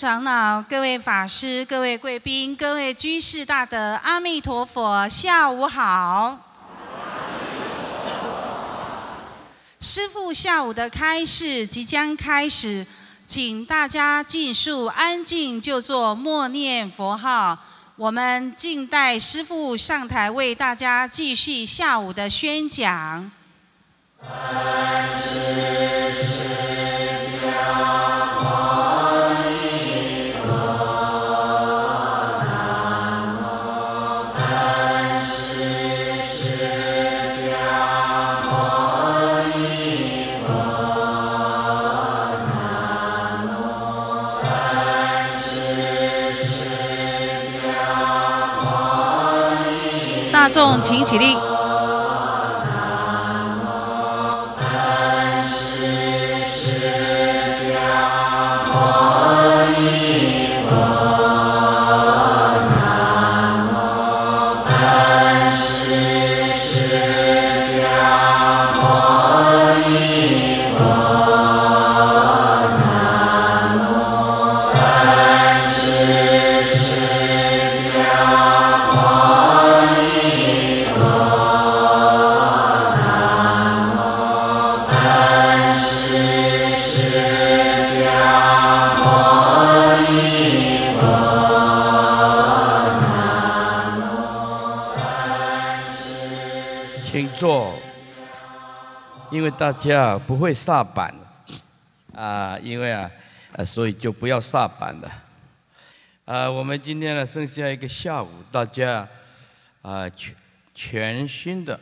长老、各位法师、各位贵宾、各位居士大德，阿弥陀佛，下午好。师父下午的开示即将开始，请大家静数安静就坐、默念佛号，我们静待师父上台为大家继续下午的宣讲。请起立。家不会煞板，啊，因为啊，所以就不要煞板的。啊，我们今天呢，剩下一个下午，大家啊，全新的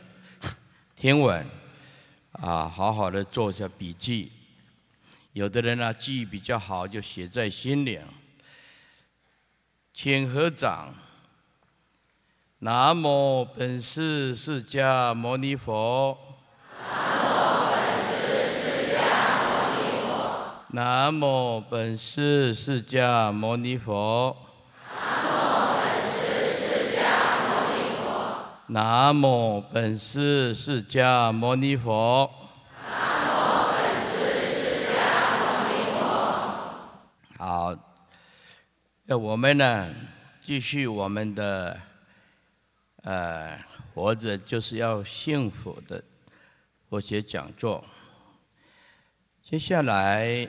听闻，啊，好好的做一下笔记。有的人呢，记忆比较好，就写在心里。请合掌。南无本师释迦牟尼佛。南无本师释迦牟尼佛。南无本师释迦牟尼佛。南无本师释迦牟尼佛。南无本师释迦牟尼佛。好，那我们呢，继续我们的，呃，活着就是要幸福的佛学讲座，接下来。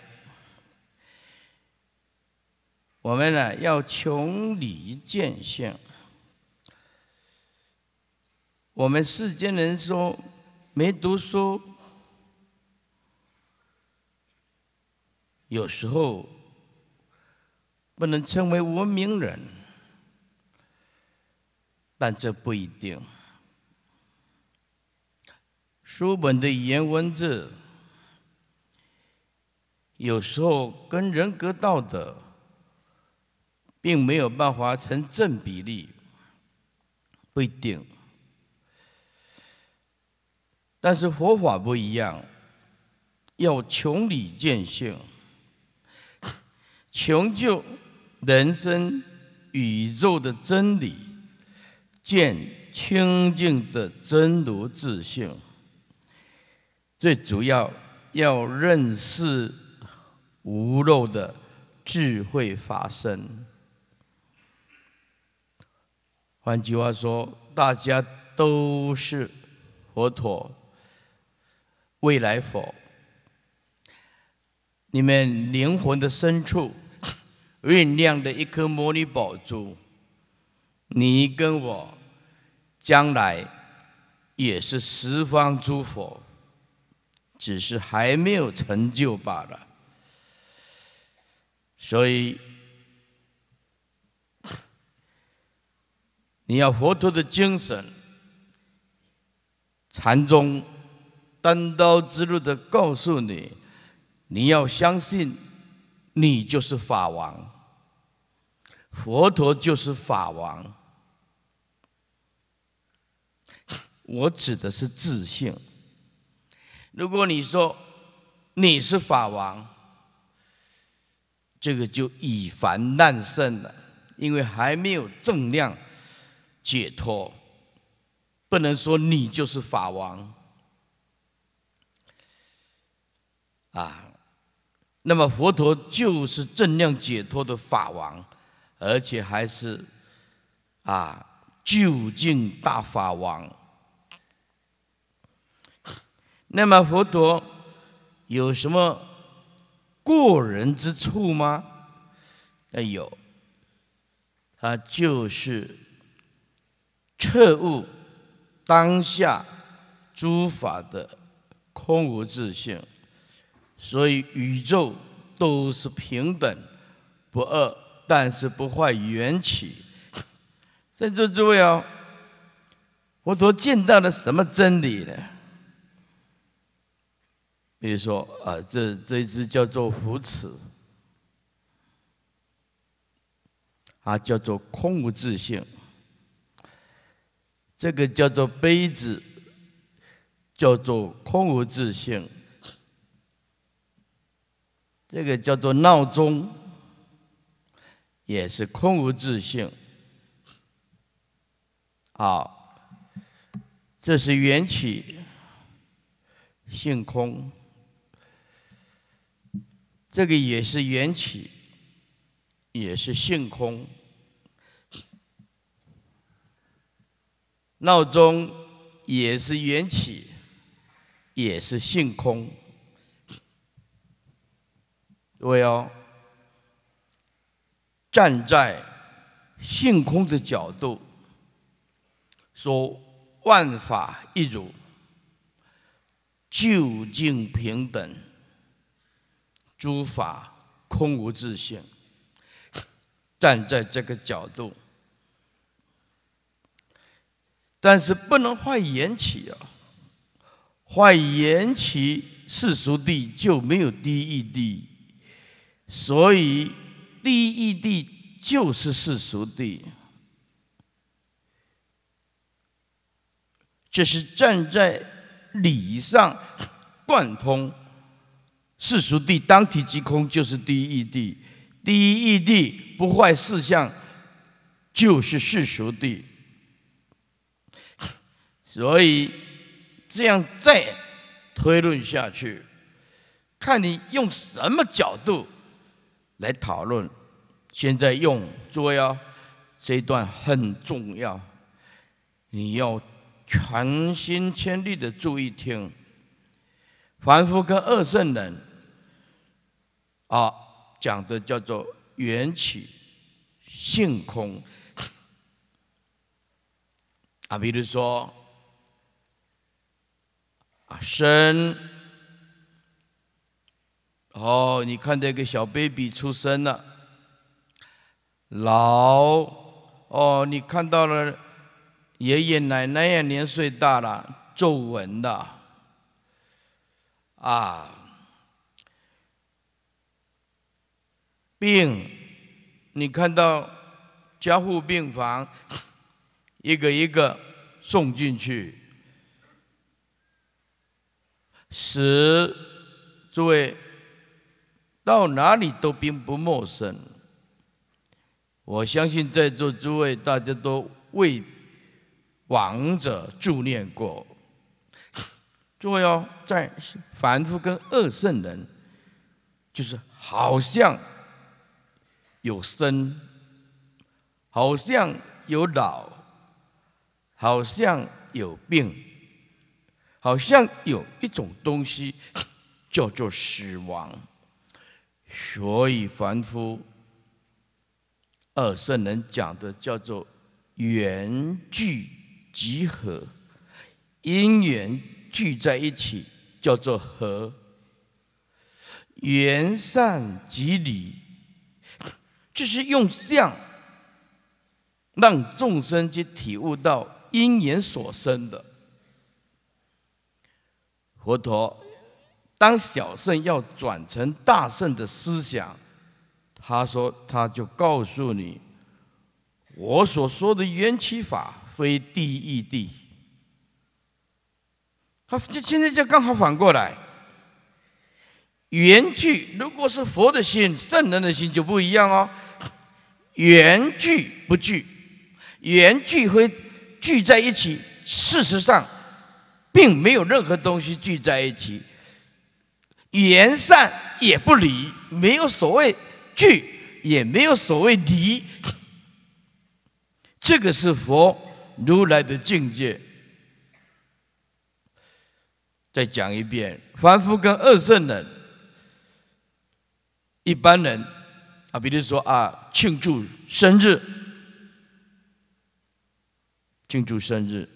我们呢要穷理见性。我们世间人说没读书，有时候不能称为文明人，但这不一定。书本的语言文字，有时候跟人格道德。并没有办法成正比例，不一定。但是佛法不一样，要穷理见性，穷究人生宇宙的真理，见清净的真如自性。最主要要认识无漏的智慧法身。换句话说，大家都是佛陀，未来佛。你们灵魂的深处酝酿着一颗摩尼宝珠，你跟我将来也是十方诸佛，只是还没有成就罢了。所以。你要佛陀的精神，禅宗单刀直入的告诉你，你要相信，你就是法王，佛陀就是法王。我指的是自信。如果你说你是法王，这个就以凡难胜了，因为还没有正量。解脱不能说你就是法王啊，那么佛陀就是正量解脱的法王，而且还是啊究竟大法王。那么佛陀有什么过人之处吗？那有，他就是。彻悟当下诸法的空无自性，所以宇宙都是平等不二，但是不坏缘起。在座诸位哦，我所见到了什么真理呢？比如说啊，这这一只叫做扶持，啊，叫做空无自性。这个叫做杯子，叫做空无自性；这个叫做闹钟，也是空无自性。好，这是缘起性空，这个也是缘起，也是性空。闹钟也是缘起，也是性空。我要站在性空的角度，说万法一如，究竟平等，诸法空无自性。站在这个角度。但是不能坏缘起啊！坏缘起世俗地就没有第一地，所以第一地就是世俗地。这是站在理上贯通世俗地当体即空就是第一地，第一地不坏四相就是世俗地。所以，这样再推论下去，看你用什么角度来讨论。现在用捉妖这这段很重要，你要全心全力的注意听。凡夫跟二圣人啊讲的叫做缘起性空啊，比如说。生哦，你看到一个小 baby 出生了。老哦，你看到了爷爷奶奶呀，年岁大了，皱纹的，啊，病，你看到加护病房，一个一个送进去。十，诸位到哪里都并不陌生。我相信在座诸位大家都为亡者助念过。诸位哦，在凡夫跟二圣人，就是好像有生，好像有老，好像有病。好像有一种东西叫做死亡，所以凡夫、二圣人讲的叫做缘聚即合，因缘聚在一起叫做合，缘散即离，这是用相让众生去体悟到因缘所生的。佛陀，当小圣要转成大圣的思想，他说：“他就告诉你，我所说的缘起法非第一义他现现在就刚好反过来，缘聚如果是佛的心，圣人的心就不一样哦。缘聚不聚，缘聚会聚在一起，事实上。并没有任何东西聚在一起，言善也不离，没有所谓聚，也没有所谓离，这个是佛如来的境界。再讲一遍，凡夫跟二圣人，一般人啊，比如说啊，庆祝生日，庆祝生日。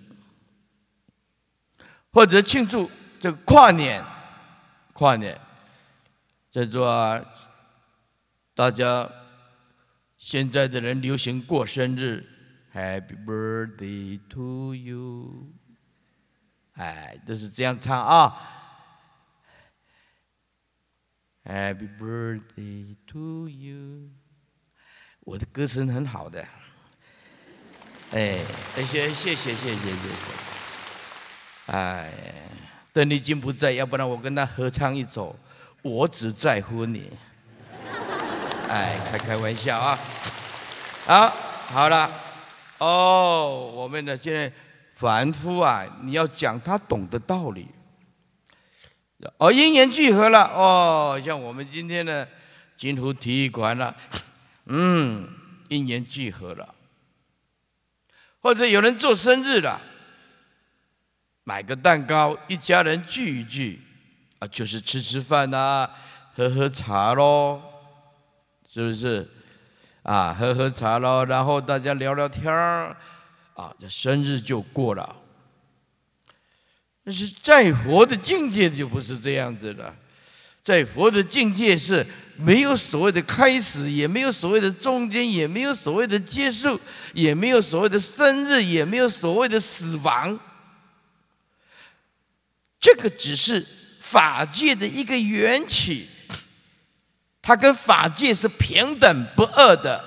或者庆祝这个跨年，跨年，在做大家现在的人流行过生日，Happy birthday to you，哎，都是这样唱啊，Happy birthday to you，我的歌声很好的，哎，先谢谢谢谢谢谢。哎，邓丽君不在，要不然我跟她合唱一首《我只在乎你》。哎，开开玩笑啊！啊，好了，哦，我们呢现在凡夫啊，你要讲他懂的道理。哦，因缘聚合了哦，像我们今天的金湖体育馆了，嗯，因缘聚合了，或者有人做生日了。买个蛋糕，一家人聚一聚，啊，就是吃吃饭呐，喝喝茶喽，是不是？啊，喝喝茶喽，然后大家聊聊天儿，啊，这生日就过了。但是，在佛的境界就不是这样子了，在佛的境界是没有所谓的开始，也没有所谓的中间，也没有所谓的结束，也没有所谓的生日，也没有所谓的死亡。这个只是法界的一个缘起，它跟法界是平等不二的。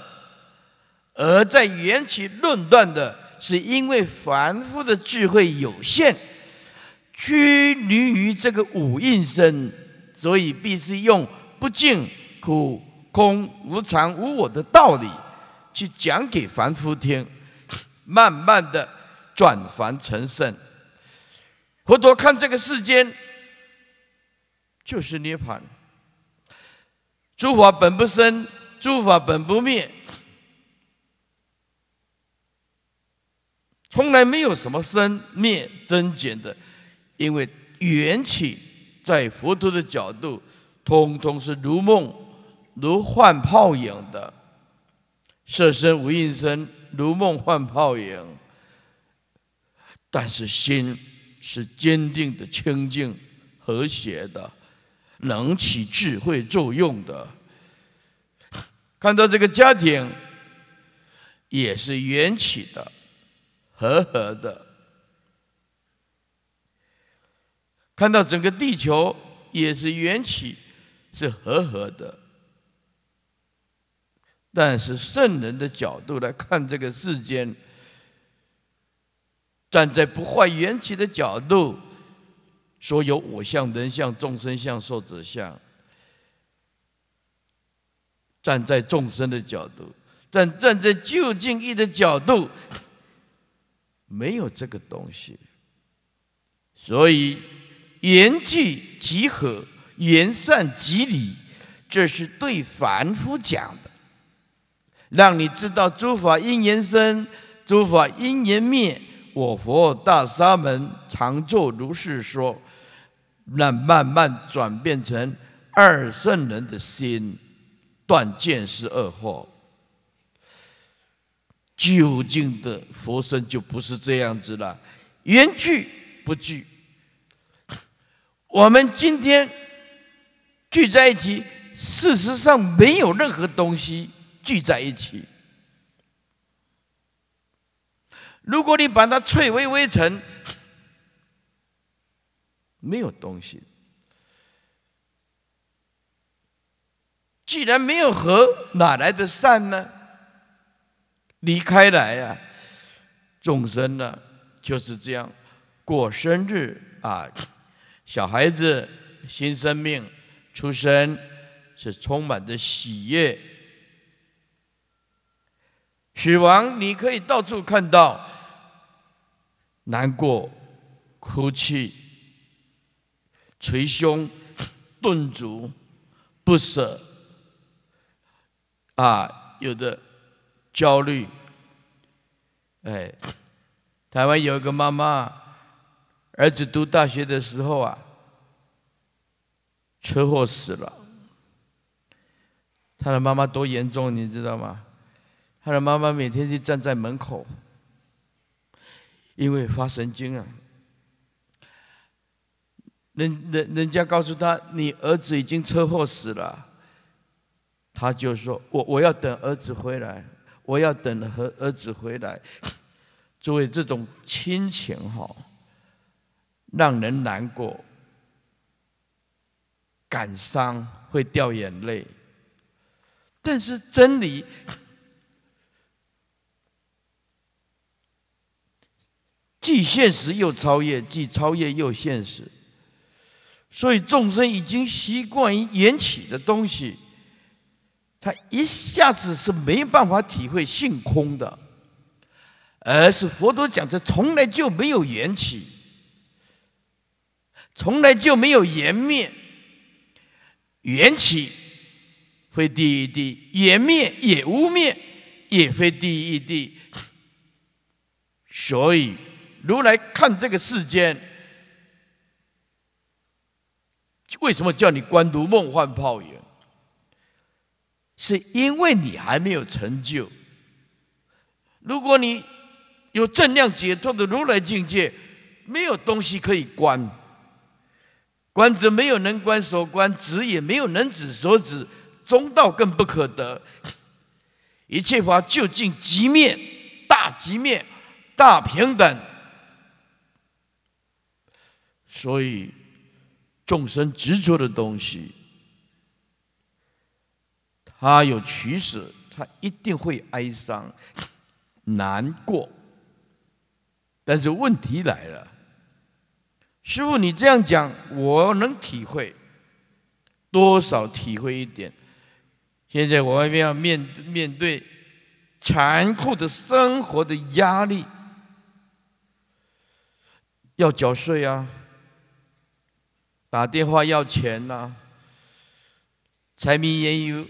而在缘起论断的，是因为凡夫的智慧有限，拘泥于这个五蕴身，所以必须用不净、苦、空、无常、无我的道理去讲给凡夫听，慢慢的转凡成圣。佛陀看这个世间，就是涅槃。诸法本不生，诸法本不灭，从来没有什么生灭增减的，因为缘起在佛陀的角度，通通是如梦如幻泡影的，色身无应身如梦幻泡影，但是心。是坚定的、清净、和谐的，能起智慧作用的。看到这个家庭也是缘起的、和和的；看到整个地球也是缘起、是和和的。但是圣人的角度来看这个世间。站在不坏缘起的角度，说有我相、人相、众生相、寿者相；站在众生的角度，站站在究竟义的角度，没有这个东西。所以缘聚即合，缘散即离，这是对凡夫讲的，让你知道诸法因缘生，诸法因缘灭。我佛大沙门常作如是说，那慢慢转变成二圣人的心，断见是二惑。究竟的佛身就不是这样子了，缘聚不聚。我们今天聚在一起，事实上没有任何东西聚在一起。如果你把它摧毁、微尘，没有东西。既然没有河，哪来的善呢？离开来呀，众生呢就是这样过生日啊！小孩子新生命出生，是充满着喜悦。死亡，你可以到处看到。难过、哭泣、捶胸、顿足、不舍啊，有的焦虑。哎，台湾有一个妈妈，儿子读大学的时候啊，车祸死了，他的妈妈多严重，你知道吗？他的妈妈每天就站在门口。因为发神经啊！人人人家告诉他，你儿子已经车祸死了，他就说：“我我要等儿子回来，我要等儿儿子回来。”作为这种亲情，哈，让人难过、感伤，会掉眼泪。但是真理。既现实又超越，既超越又现实，所以众生已经习惯于缘起的东西，他一下子是没办法体会性空的，而是佛陀讲的从来就没有缘起，从来就没有缘灭，缘起非第一地，缘灭也无灭也非第一地。所以。如来看这个世间，为什么叫你观如梦幻泡影？是因为你还没有成就。如果你有正量解脱的如来境界，没有东西可以观，观者没有能观所观，指也没有能指所指，中道更不可得。一切法究竟即灭，大即灭，大平等。所以，众生执着的东西，他有取舍，他一定会哀伤、难过。但是问题来了，师傅，你这样讲，我能体会，多少体会一点。现在我外面要面面对残酷的生活的压力，要缴税啊。打电话要钱呐，柴米盐油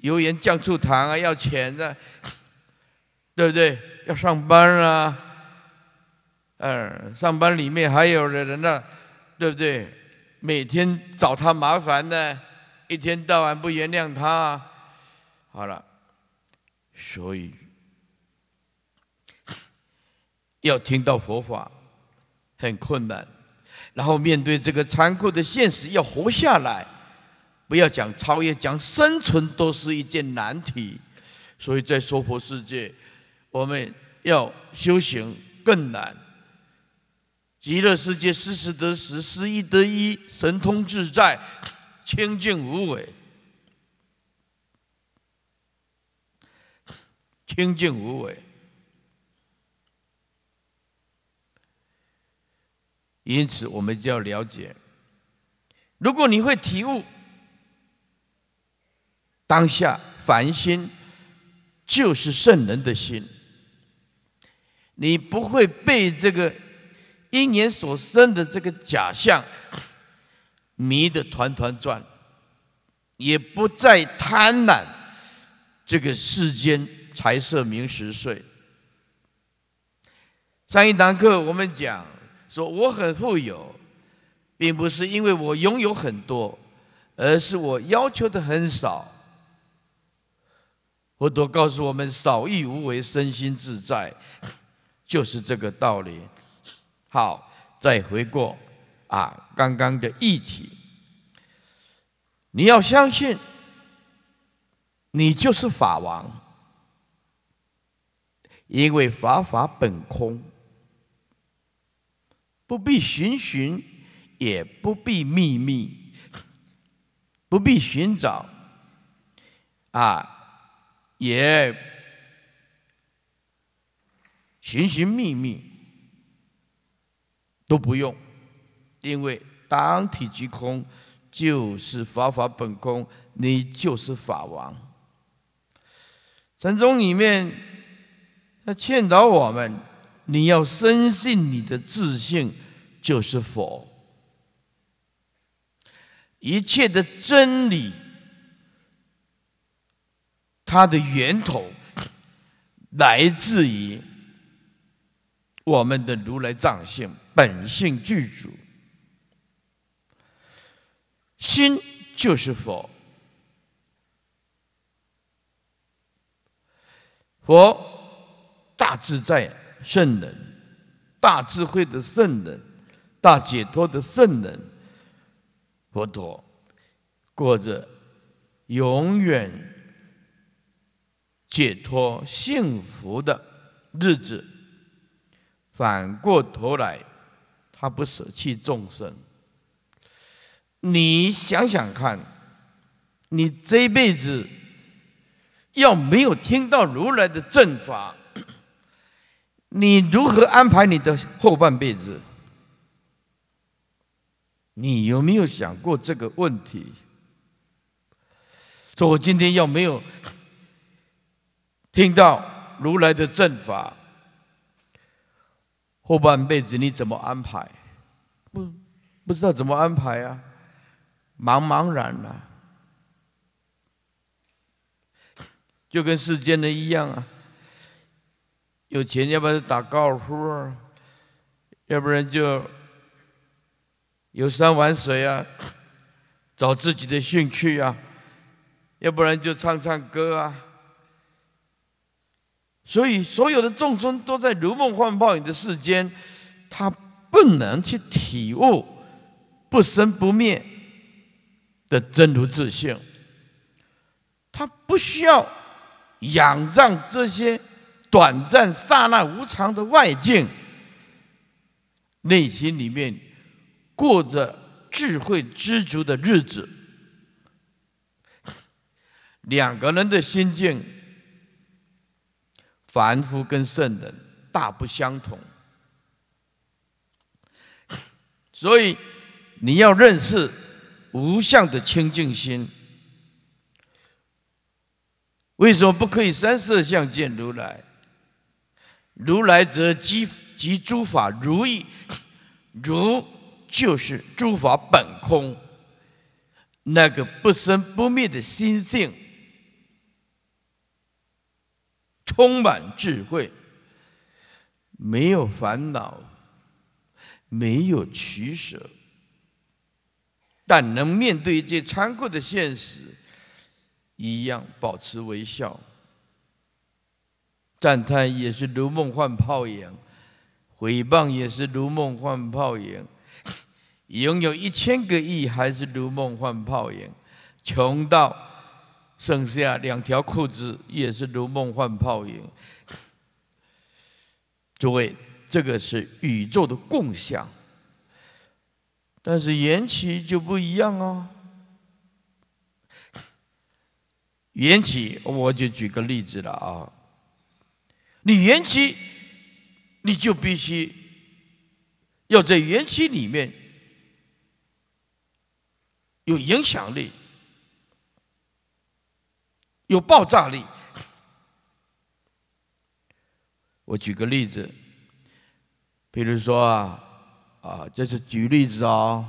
油盐酱醋糖啊，要钱的，对不对？要上班啊，嗯，上班里面还有的人呢，对不对？每天找他麻烦呢，一天到晚不原谅他。啊，好了，所以要听到佛法很困难。然后面对这个残酷的现实，要活下来，不要讲超越，讲生存都是一件难题。所以在娑婆世界，我们要修行更难。极乐世界，事时得十，失一得一，神通自在，清净无为，清净无为。因此，我们就要了解：如果你会体悟当下凡心，就是圣人的心。你不会被这个因缘所生的这个假象迷得团团转，也不再贪婪这个世间财色名食睡。上一堂课我们讲。说我很富有，并不是因为我拥有很多，而是我要求的很少。佛陀告诉我们：少欲无为，身心自在，就是这个道理。好，再回过，啊，刚刚的议题，你要相信，你就是法王，因为法法本空。不必寻寻，也不必觅觅，不必寻找，啊，也寻寻觅觅，都不用，因为当体即空，就是法法本空，你就是法王。禅宗里面，他劝导我们。你要深信你的自信就是佛，一切的真理，它的源头来自于我们的如来藏性，本性具足，心就是佛，佛大自在。圣人，大智慧的圣人，大解脱的圣人，佛陀过着永远解脱幸福的日子。反过头来，他不舍弃众生。你想想看，你这辈子要没有听到如来的正法。你如何安排你的后半辈子？你有没有想过这个问题？说我今天要没有听到如来的正法，后半辈子你怎么安排？不，不知道怎么安排啊，茫茫然呐，就跟世间的一样啊。有钱，要不然打高尔夫，要不然就游山玩水啊，找自己的兴趣啊，要不然就唱唱歌啊。所以，所有的众生都在如梦幻泡影的世间，他不能去体悟不生不灭的真如自性，他不需要仰仗这些。短暂、刹那、无常的外境，内心里面过着智慧知足的日子。两个人的心境，凡夫跟圣人大不相同。所以你要认识无相的清净心，为什么不可以三色相见如来？如来则即即诸法如意，如就是诸法本空，那个不生不灭的心性，充满智慧，没有烦恼，没有取舍，但能面对这残酷的现实，一样保持微笑。赞叹也是如梦幻泡影，诽谤也是如梦幻泡影，拥有一千个亿还是如梦幻泡影，穷到剩下两条裤子也是如梦幻泡影。诸位，这个是宇宙的共享，但是缘起就不一样哦。缘起，我就举个例子了啊。你延期，你就必须要在园区里面有影响力，有爆炸力。我举个例子，比如说啊，啊，这是举例子哦，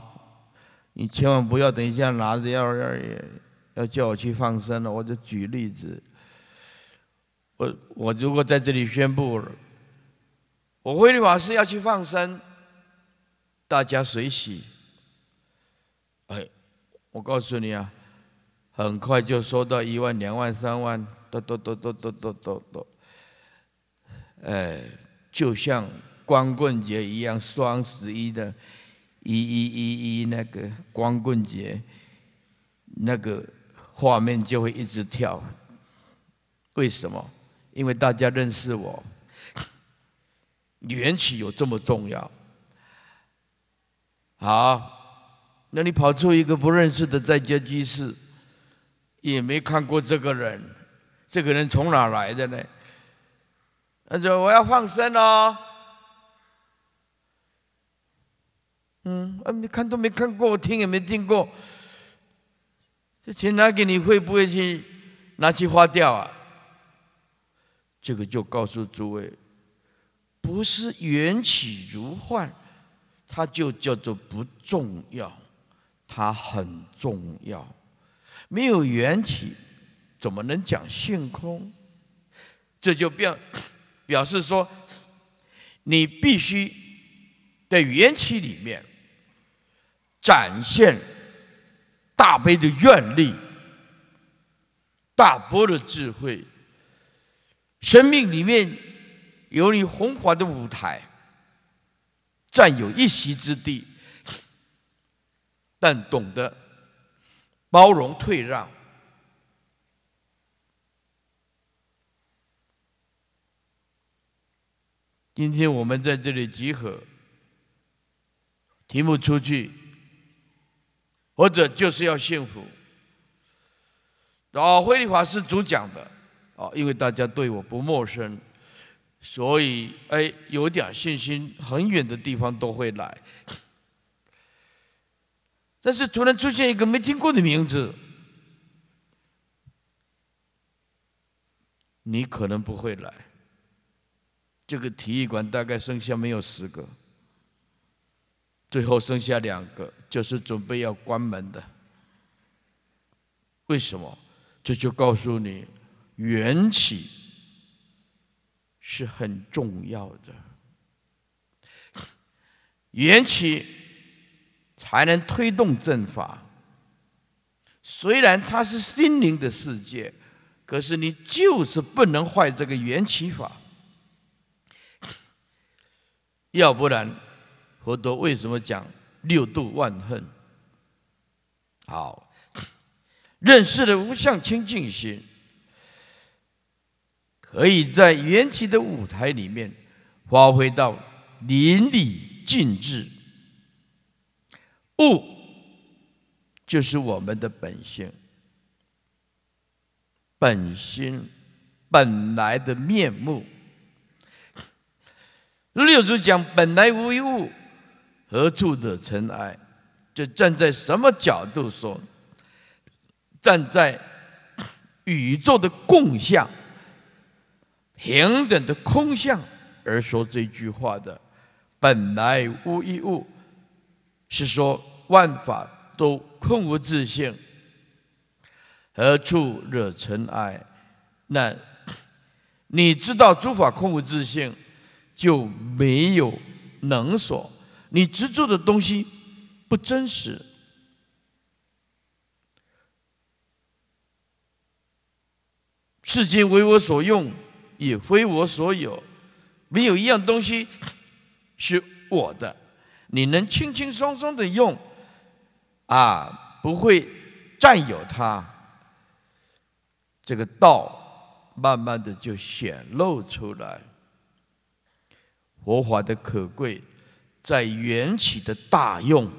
你千万不要等一下拿着要要要叫我去放生了，我就举例子。我我如果在这里宣布，我灰律师要去放生，大家随喜。哎，我告诉你啊，很快就收到一万、两万、三万，都都都都都都都哒。哎，就像光棍节一样，双十一的，一一一一那个光棍节，那个画面就会一直跳。为什么？因为大家认识我，缘起有这么重要。好，那你跑出一个不认识的在家居士，也没看过这个人，这个人从哪来的呢？他说：“我要放生哦。”嗯，啊，你看都没看过，听也没听过，这钱拿给你会不会去拿去花掉啊？这个就告诉诸位，不是缘起如幻，它就叫做不重要。它很重要，没有缘起，怎么能讲性空？这就表表示说，你必须在缘起里面展现大悲的愿力、大波的智慧。生命里面有你宏华的舞台，占有一席之地，但懂得包容退让。今天我们在这里集合，题目出去，或者就是要幸福。老慧律法师主讲的。哦，因为大家对我不陌生，所以哎，有点信心，很远的地方都会来。但是突然出现一个没听过的名字，你可能不会来。这个体育馆大概剩下没有十个，最后剩下两个，就是准备要关门的。为什么？这就告诉你。缘起是很重要的，缘起才能推动正法。虽然它是心灵的世界，可是你就是不能坏这个缘起法，要不然佛陀为什么讲六度万恨？好，认识了无相清净心。可以在缘起的舞台里面发挥到淋漓尽致。物就是我们的本性，本心本来的面目。六祖讲：“本来无一物，何处惹尘埃？”这站在什么角度说？站在宇宙的共相。平等的空相而说这句话的，本来无一物，是说万法都空无自性，何处惹尘埃？那你知道诸法空无自性，就没有能所，你执着的东西不真实，世间为我所用。也非我所有，没有一样东西是我的。你能轻轻松松的用，啊，不会占有它。这个道慢慢的就显露出来。佛法的可贵，在缘起的大用。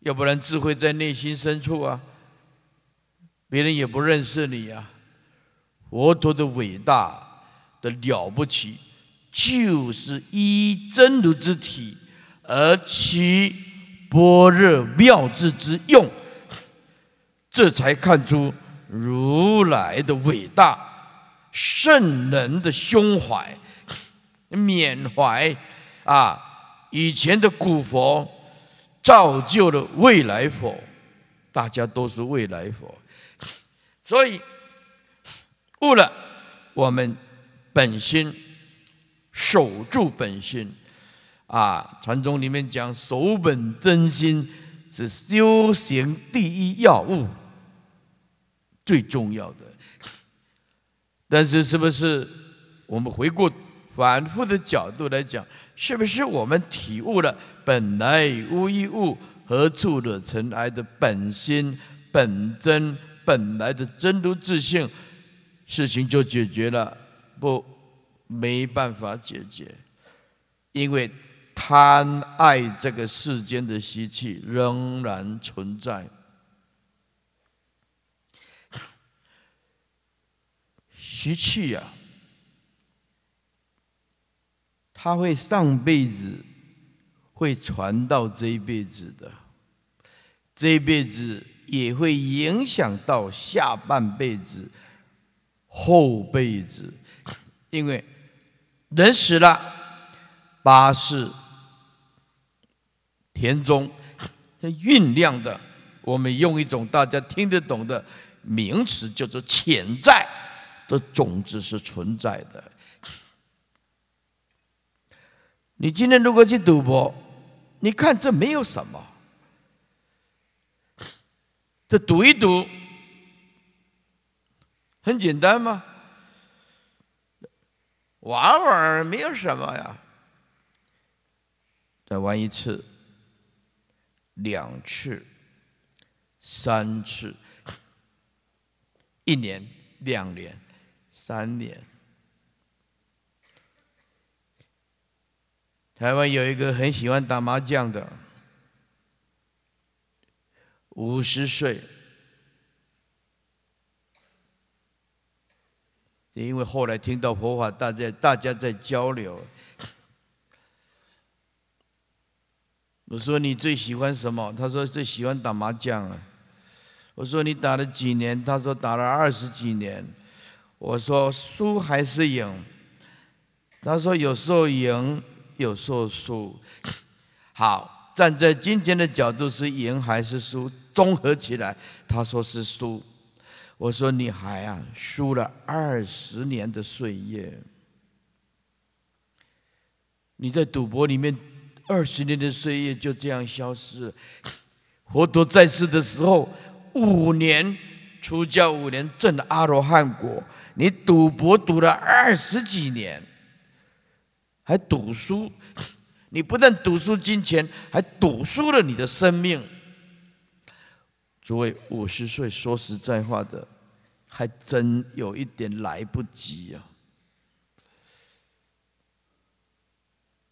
要不然，智慧在内心深处啊，别人也不认识你呀。佛陀的伟大、的了不起，就是一真如之体，而其般若妙智之用，这才看出如来的伟大、圣人的胸怀、缅怀。啊，以前的古佛造就了未来佛，大家都是未来佛，所以。悟了，我们本心守住本心啊！禅宗里面讲守本真心是修行第一要务，最重要的。但是，是不是我们回顾反复的角度来讲，是不是我们体悟了本来无一物，何处惹尘埃的本心、本真、本来的真如自性？事情就解决了？不，没办法解决，因为贪爱这个世间的习气仍然存在。习气啊，他会上辈子会传到这一辈子的，这一辈子也会影响到下半辈子。后辈子，因为人死了，八世田中他酝酿的，我们用一种大家听得懂的名词，叫做潜在的种子是存在的。你今天如果去赌博，你看这没有什么，这赌一赌。很简单吗？玩玩没有什么呀，再玩一次、两次、三次，一年、两年、三年。台湾有一个很喜欢打麻将的，五十岁。因为后来听到佛法，大家大家在交流。我说你最喜欢什么？他说最喜欢打麻将啊。我说你打了几年？他说打了二十几年。我说输还是赢？他说有时候赢，有时候输。好，站在金钱的角度是赢还是输？综合起来，他说是输。我说：“你还啊，输了二十年的岁月。你在赌博里面，二十年的岁月就这样消失。佛陀在世的时候，五年出家，五年证阿罗汉果。你赌博赌了二十几年，还赌输。你不但赌输金钱，还赌输了你的生命。”所位五十岁说实在话的，还真有一点来不及呀。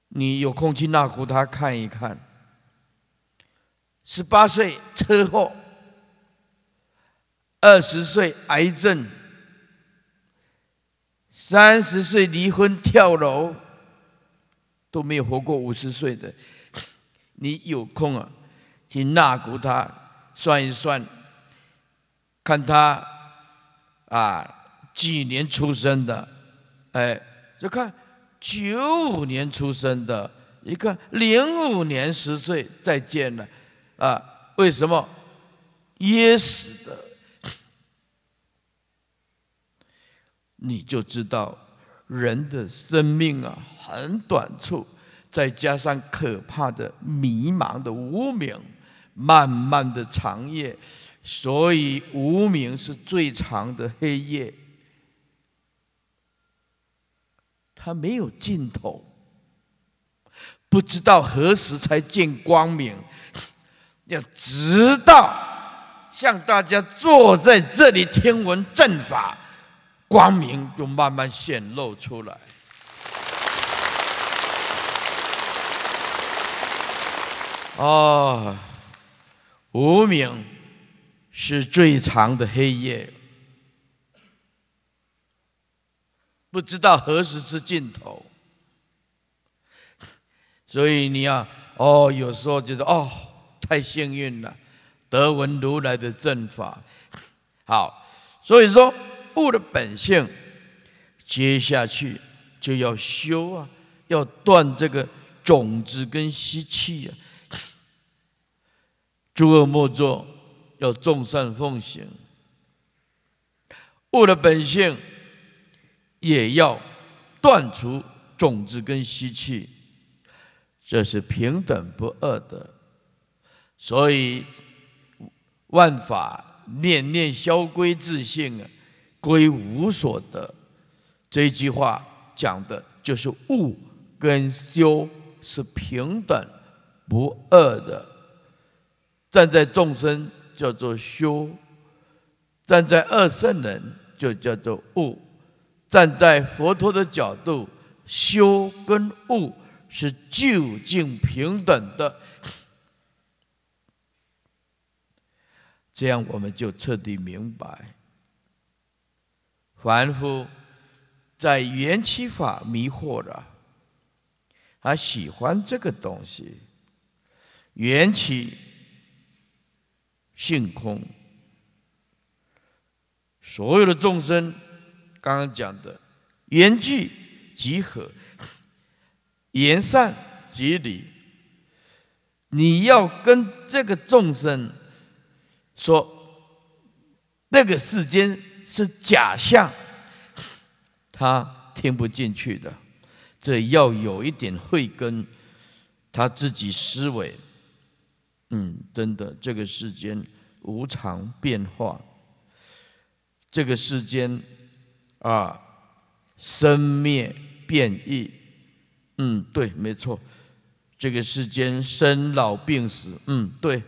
你有空去纳古他看一看，十八岁车祸，二十岁癌症，三十岁离婚跳楼，都没有活过五十岁的。你有空啊，去纳古他。算一算，看他啊，几年出生的，哎，就看九五年出生的，一看零五年十岁再见了，啊，为什么？耶死的，你就知道人的生命啊很短促，再加上可怕的迷茫的无名。漫漫的长夜，所以无名是最长的黑夜，它没有尽头，不知道何时才见光明。要直到向大家坐在这里听闻正法，光明就慢慢显露出来。啊。无名是最长的黑夜，不知道何时是尽头，所以你要哦，有时候觉得哦，太幸运了，得闻如来的正法。好，所以说物的本性，接下去就要修啊，要断这个种子跟习气呀。诸恶莫作，要众善奉行。物的本性也要断除种子跟习气，这是平等不二的。所以，万法念念消归自性啊，归无所得。这一句话讲的就是物跟修是平等不二的。站在众生叫做修，站在二圣人就叫做悟，站在佛陀的角度，修跟悟是究竟平等的。这样我们就彻底明白，凡夫在缘起法迷惑了，他喜欢这个东西，缘起。性空，所有的众生，刚刚讲的缘聚集合，缘散即理，你要跟这个众生说那个世间是假象，他听不进去的，这要有一点慧根，他自己思维。嗯，真的，这个世间无常变化，这个世间啊，生灭变异，嗯，对，没错，这个世间生老病死，嗯，对，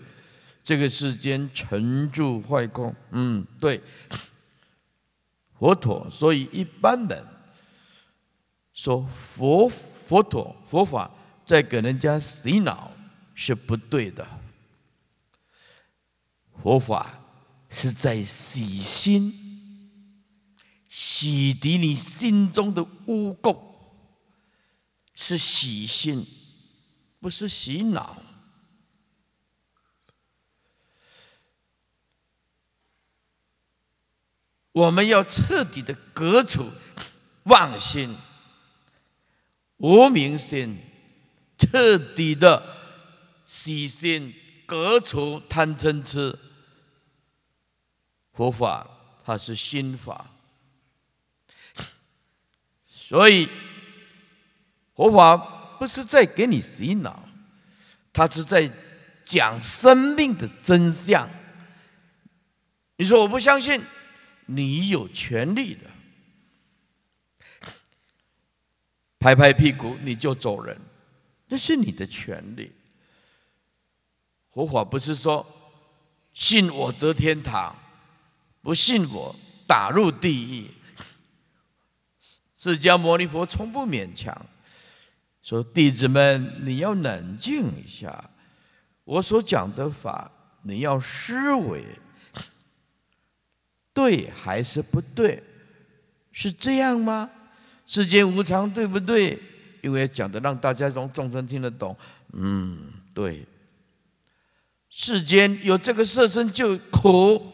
这个世间沉住坏空，嗯，对，佛陀，所以一般人说佛佛陀佛法在给人家洗脑是不对的。佛法是在洗心，洗涤你心中的污垢，是洗心，不是洗脑。我们要彻底的革除妄心、无明心，彻底的洗心，革除贪嗔痴。佛法它是心法，所以佛法不是在给你洗脑，它是在讲生命的真相。你说我不相信，你有权利的，拍拍屁股你就走人，那是你的权利。佛法不是说信我得天堂。不信我打入地狱。释迦牟尼佛从不勉强，说弟子们，你要冷静一下。我所讲的法，你要思维，对还是不对？是这样吗？世间无常，对不对？因为讲的让大家从众生听得懂。嗯，对。世间有这个色身就苦。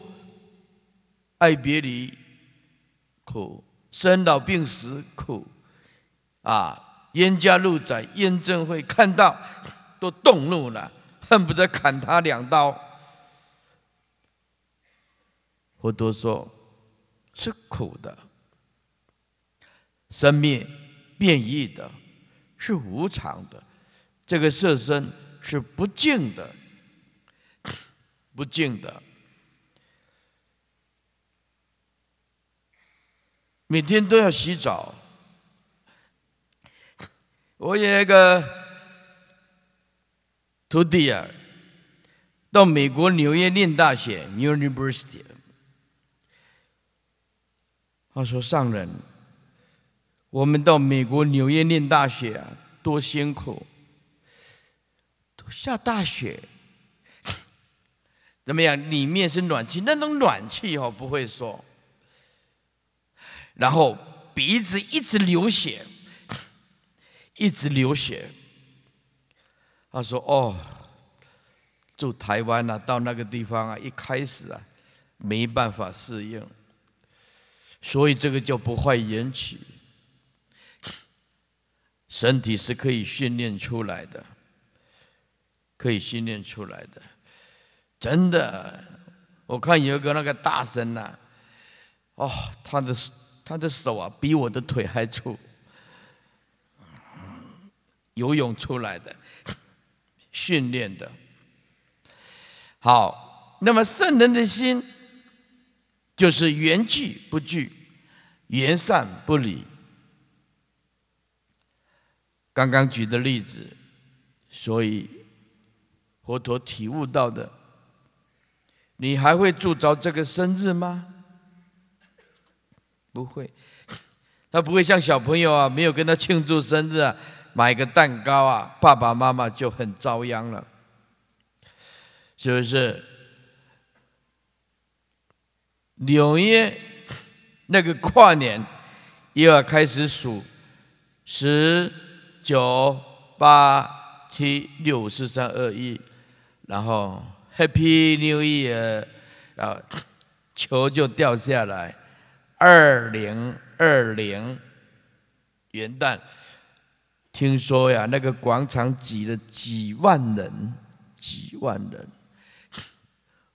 爱别离苦，生老病死苦，啊，冤家路窄，冤正会看到，都动怒了，恨不得砍他两刀。佛陀说，是苦的，生命变异的，是无常的，这个色身是不净的，不净的。每天都要洗澡。我有一个徒弟啊，到美国纽约念大学，University。他说：“上人，我们到美国纽约念大学啊，多辛苦，都下大雪，怎么样？里面是暖气，那种暖气哦，不会说。”然后鼻子一直流血，一直流血。他说：“哦，住台湾啊，到那个地方啊，一开始啊，没办法适应，所以这个叫不坏人气。身体是可以训练出来的，可以训练出来的，真的。我看有个那个大神呐，哦，他的。”他的手啊，比我的腿还粗，游泳出来的，训练的。好，那么圣人的心就是缘聚不聚，缘散不离。刚刚举的例子，所以佛陀体悟到的，你还会铸造这个生日吗？不会，他不会像小朋友啊，没有跟他庆祝生日，啊，买个蛋糕啊，爸爸妈妈就很遭殃了，是不是？纽约那个跨年又要开始数，十、九、八、七、六、四、三、二、一，然后 Happy New Year，然后球就掉下来。二零二零元旦，听说呀，那个广场挤了几万人，几万人。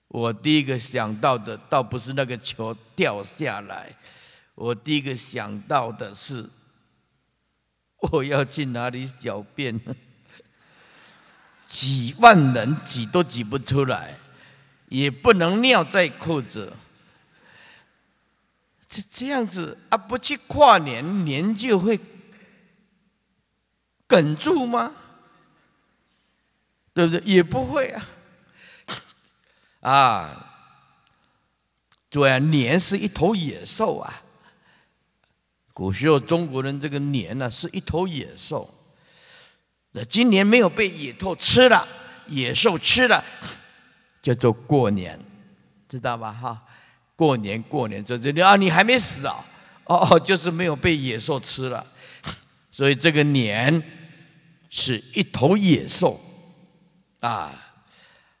我第一个想到的，倒不是那个球掉下来，我第一个想到的是，我要去哪里小便？几万人挤都挤不出来，也不能尿在裤子。这这样子啊，不去跨年，年就会梗住吗？对不对？也不会啊。啊，对啊，年是一头野兽啊。古时候中国人这个年呢，是一头野兽。那今年没有被野兔吃了，野兽吃了，叫做过年，知道吧？哈。过年，过年在这里啊！你还没死啊？哦，就是没有被野兽吃了，所以这个年是一头野兽啊！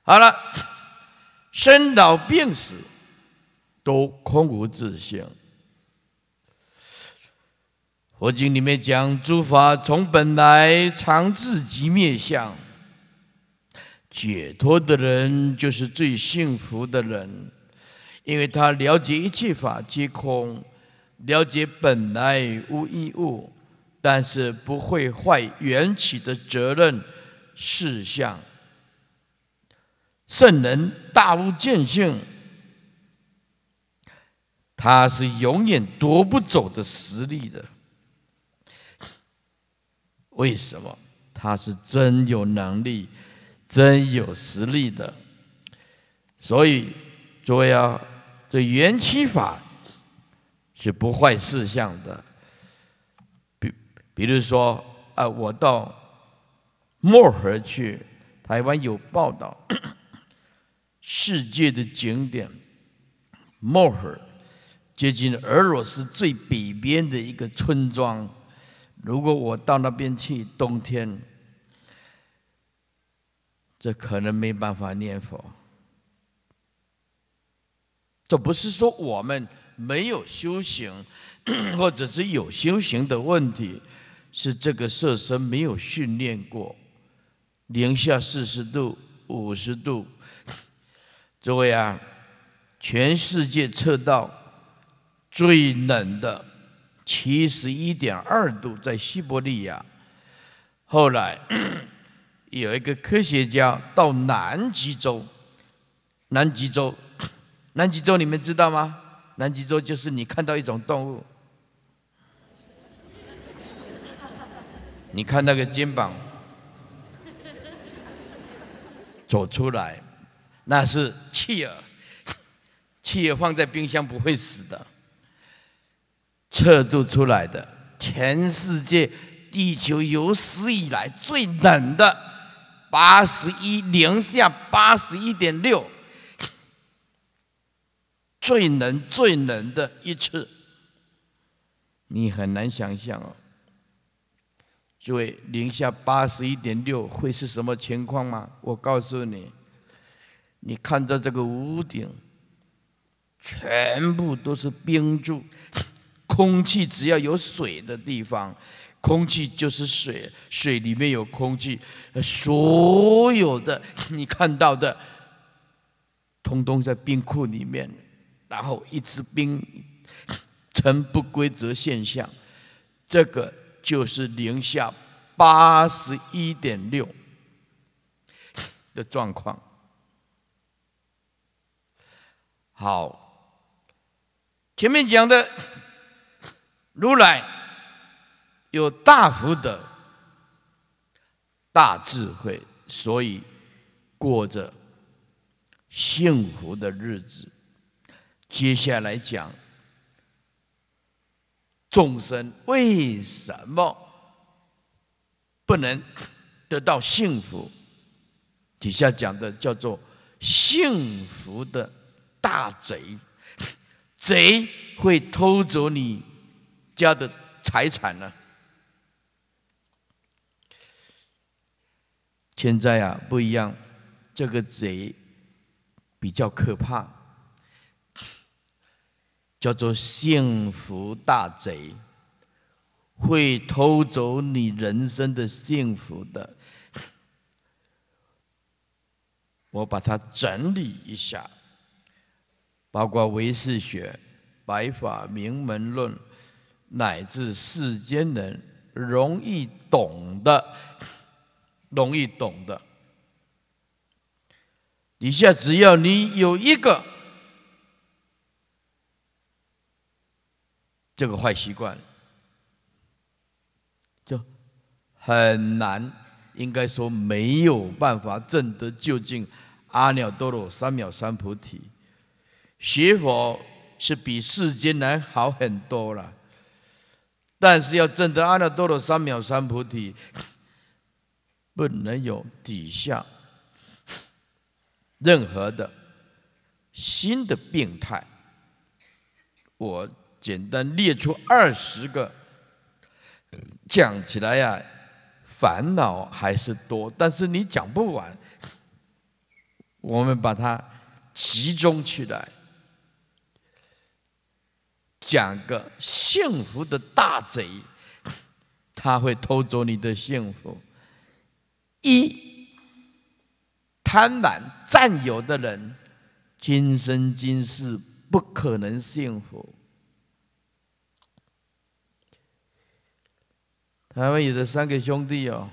好了，生老病死都空无自性。佛经里面讲，诸法从本来常自即灭相，解脱的人就是最幸福的人。因为他了解一切法皆空，了解本来无一物，但是不会坏缘起的责任事项。圣人大悟见性，他是永远夺不走的实力的。为什么？他是真有能力、真有实力的。所以，诸位啊。这缘起法是不坏事相的，比比如说啊，我到漠河去，台湾有报道，世界的景点漠河接近俄罗斯最北边的一个村庄，如果我到那边去，冬天，这可能没办法念佛。这不是说我们没有修行，或者是有修行的问题，是这个设身没有训练过。零下四十度、五十度，诸位啊，全世界测到最冷的七十一点二度，在西伯利亚。后来有一个科学家到南极洲，南极洲。南极洲，你们知道吗？南极洲就是你看到一种动物，你看那个肩膀走出来，那是企鹅。企鹅放在冰箱不会死的，测度出来的，全世界地球有史以来最冷的八十一零下八十一点六。最冷最冷的一次，你很难想象哦。诸位，零下八十一点六会是什么情况吗？我告诉你，你看着这个屋顶，全部都是冰柱。空气只要有水的地方，空气就是水，水里面有空气。所有的你看到的，通通在冰库里面。然后，一支冰呈不规则现象，这个就是零下八十一点六的状况。好，前面讲的，如来有大福德、大智慧，所以过着幸福的日子。接下来讲众生为什么不能得到幸福？底下讲的叫做“幸福的大贼”，贼会偷走你家的财产呢？现在啊不一样，这个贼比较可怕。叫做幸福大贼，会偷走你人生的幸福的。我把它整理一下，包括唯识学、白法明门论，乃至世间人容易懂的、容易懂的。底下只要你有一个。这个坏习惯，就很难，应该说没有办法证得究竟阿耨多罗三藐三菩提。学佛是比世间人好很多了，但是要证得阿耨多罗三藐三菩提，不能有底下任何的新的病态。我。简单列出二十个，讲起来呀，烦恼还是多，但是你讲不完。我们把它集中起来，讲个幸福的大贼，他会偷走你的幸福。一，贪婪占有的人，今生今世不可能幸福。他们有的三个兄弟哦，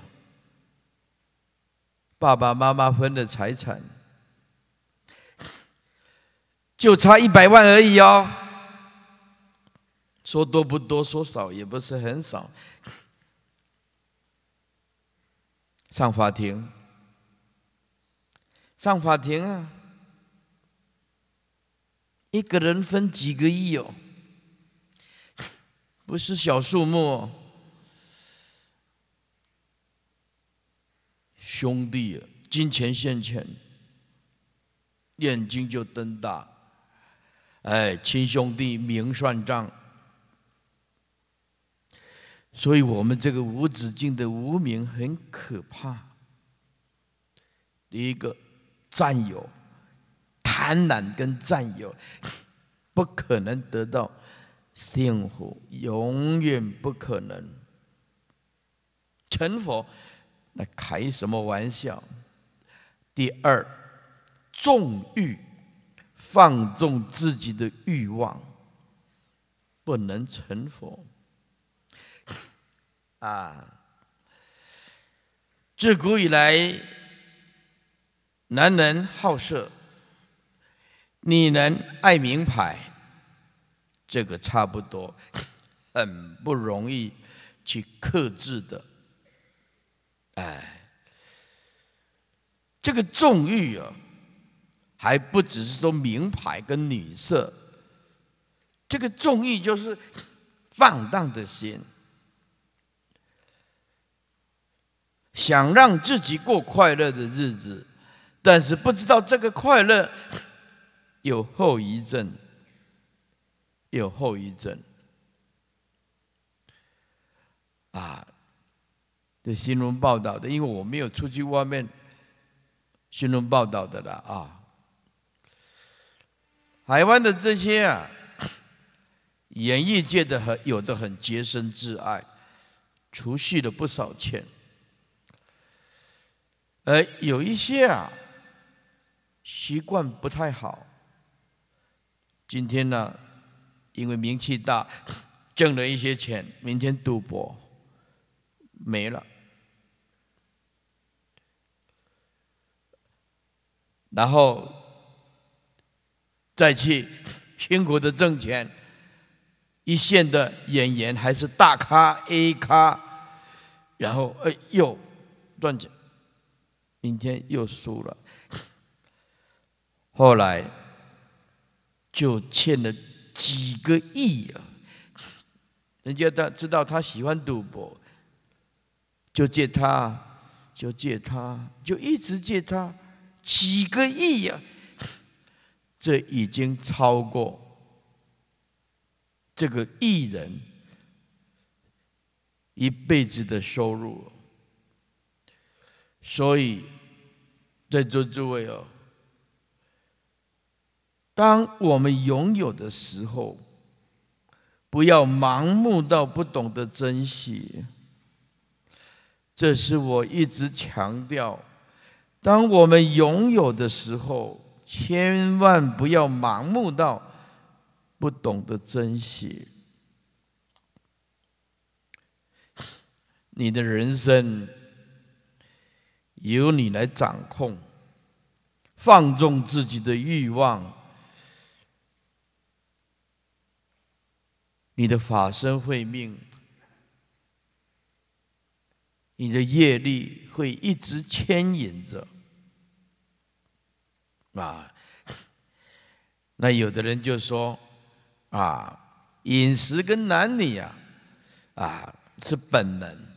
爸爸妈妈分的财产，就差一百万而已哦。说多不多，说少也不是很少。上法庭，上法庭啊！一个人分几个亿哦，不是小数目。兄弟，金钱现钱，眼睛就瞪大。哎，亲兄弟明算账。所以我们这个无止境的无名很可怕。第一个占有、贪婪跟占有，不可能得到幸福，永远不可能成佛。那开什么玩笑？第二，纵欲，放纵自己的欲望，不能成佛。啊，自古以来，男人好色，女人爱名牌，这个差不多，很不容易去克制的。哎，这个纵欲啊，还不只是说名牌跟女色，这个纵欲就是放荡的心，想让自己过快乐的日子，但是不知道这个快乐有后遗症，有后遗症，啊。新闻报道的，因为我没有出去外面。新闻报道的了啊，台湾的这些啊，演艺界的很有的很洁身自爱，储蓄了不少钱，而有一些啊，习惯不太好。今天呢，因为名气大，挣了一些钱，明天赌博，没了。然后，再去辛苦的挣钱，一线的演员还是大咖 A 咖，然后哎又赚钱，明天又输了，后来就欠了几个亿啊！人家他知道他喜欢赌博，就借他，就借他，就一直借他。几个亿呀！这已经超过这个艺人一辈子的收入。所以，在座诸位哦，当我们拥有的时候，不要盲目到不懂得珍惜。这是我一直强调。当我们拥有的时候，千万不要盲目到不懂得珍惜。你的人生由你来掌控，放纵自己的欲望，你的法身慧命。你的业力会一直牵引着，啊，那有的人就说，啊，饮食跟男女呀，啊，是本能。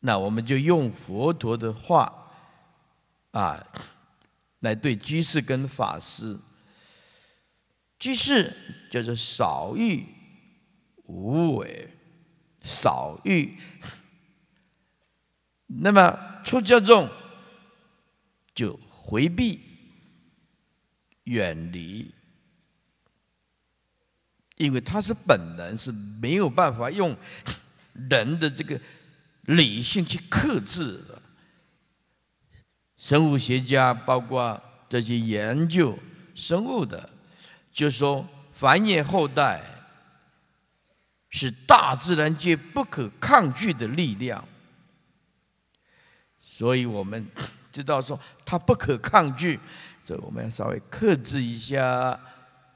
那我们就用佛陀的话，啊，来对居士跟法师，居士就是少欲无为，少欲。那么，出家众就回避、远离，因为他是本能，是没有办法用人的这个理性去克制的。生物学家包括这些研究生物的，就说繁衍后代是大自然界不可抗拒的力量。所以我们知道说，他不可抗拒，所以我们要稍微克制一下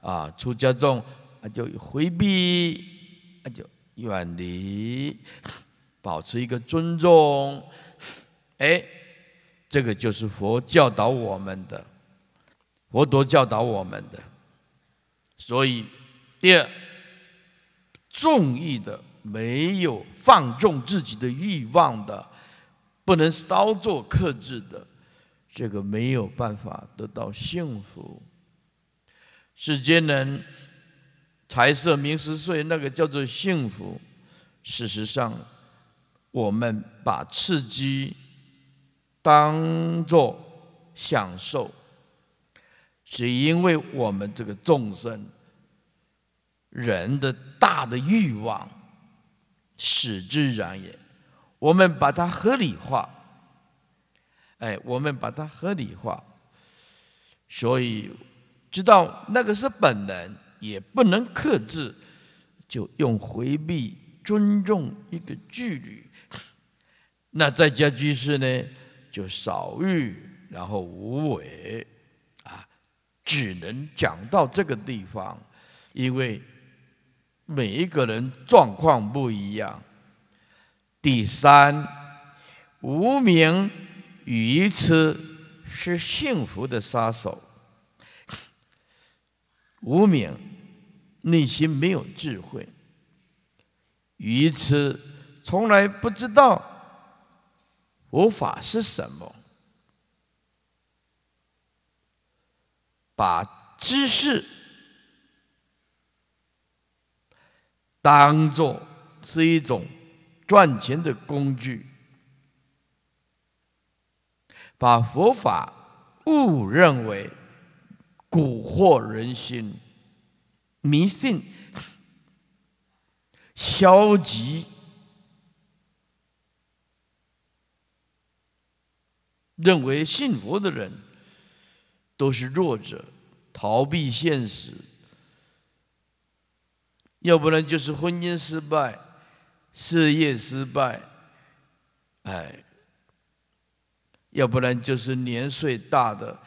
啊。出家众那就回避，那就远离，保持一个尊重。哎，这个就是佛教导我们的，佛陀教导我们的。所以，第二，纵欲的没有放纵自己的欲望的。不能稍作克制的，这个没有办法得到幸福。世间人，财色名食睡那个叫做幸福。事实上，我们把刺激当作享受，是因为我们这个众生，人的大的欲望使之然也。我们把它合理化，哎，我们把它合理化，所以知道那个是本能，也不能克制，就用回避、尊重一个距离。那在家居士呢，就少欲，然后无为，啊，只能讲到这个地方，因为每一个人状况不一样。第三，无名愚痴是幸福的杀手。无名，内心没有智慧，愚痴从来不知道佛法是什么，把知识当做是一种。赚钱的工具，把佛法误认为蛊惑人心、迷信、消极，认为信佛的人都是弱者，逃避现实，要不然就是婚姻失败。事业失败，哎，要不然就是年岁大的，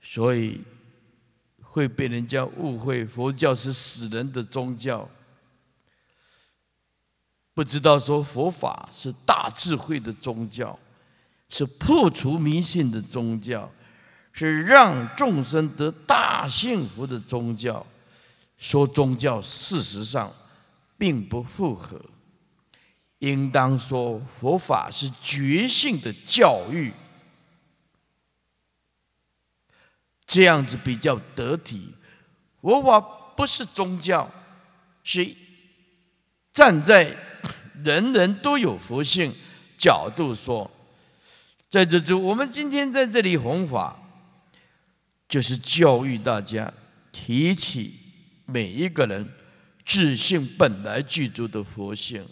所以会被人家误会佛教是死人的宗教，不知道说佛法是大智慧的宗教，是破除迷信的宗教，是让众生得大幸福的宗教。说宗教，事实上。并不符合，应当说佛法是觉性的教育，这样子比较得体。佛法不是宗教，是站在人人都有佛性角度说。在这，就我们今天在这里弘法，就是教育大家，提起每一个人。自信本来具足的佛性，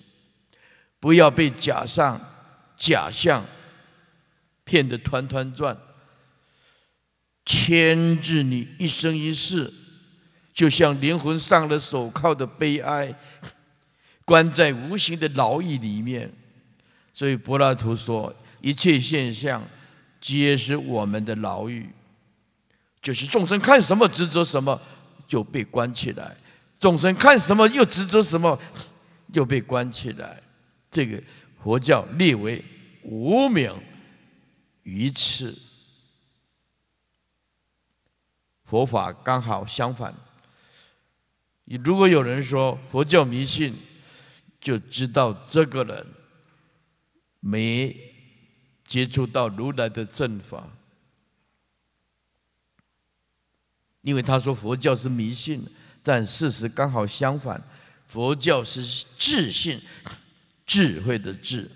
不要被假象、假象骗得团团转，牵制你一生一世，就像灵魂上了手铐的悲哀，关在无形的牢狱里面。所以柏拉图说：“一切现象皆是我们的牢狱，就是众生看什么执着什么，就被关起来。”众生看什么又执着什么，又被关起来。这个佛教列为无名愚痴，佛法刚好相反。如果有人说佛教迷信，就知道这个人没接触到如来的正法，因为他说佛教是迷信。但事实刚好相反，佛教是智性智慧的智。